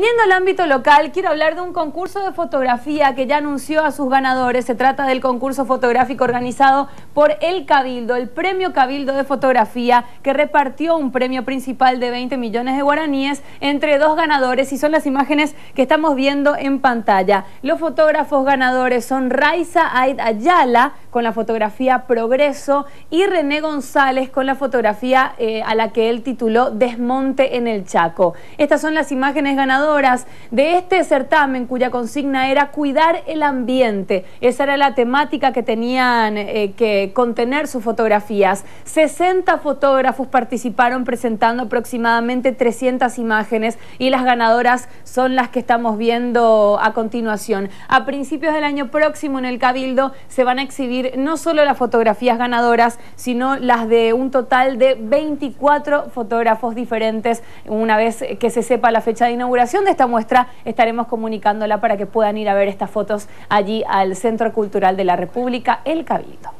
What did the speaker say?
Viniendo al ámbito local, quiero hablar de un concurso de fotografía que ya anunció a sus ganadores. Se trata del concurso fotográfico organizado por El Cabildo, el Premio Cabildo de Fotografía, que repartió un premio principal de 20 millones de guaraníes entre dos ganadores y son las imágenes que estamos viendo en pantalla. Los fotógrafos ganadores son Raiza Aid Ayala, con la fotografía Progreso y René González con la fotografía eh, a la que él tituló Desmonte en el Chaco. Estas son las imágenes ganadoras de este certamen cuya consigna era cuidar el ambiente. Esa era la temática que tenían eh, que contener sus fotografías. 60 fotógrafos participaron presentando aproximadamente 300 imágenes y las ganadoras son las que estamos viendo a continuación. A principios del año próximo en el Cabildo se van a exhibir no solo las fotografías ganadoras, sino las de un total de 24 fotógrafos diferentes. Una vez que se sepa la fecha de inauguración de esta muestra, estaremos comunicándola para que puedan ir a ver estas fotos allí al Centro Cultural de la República, El Cabildo.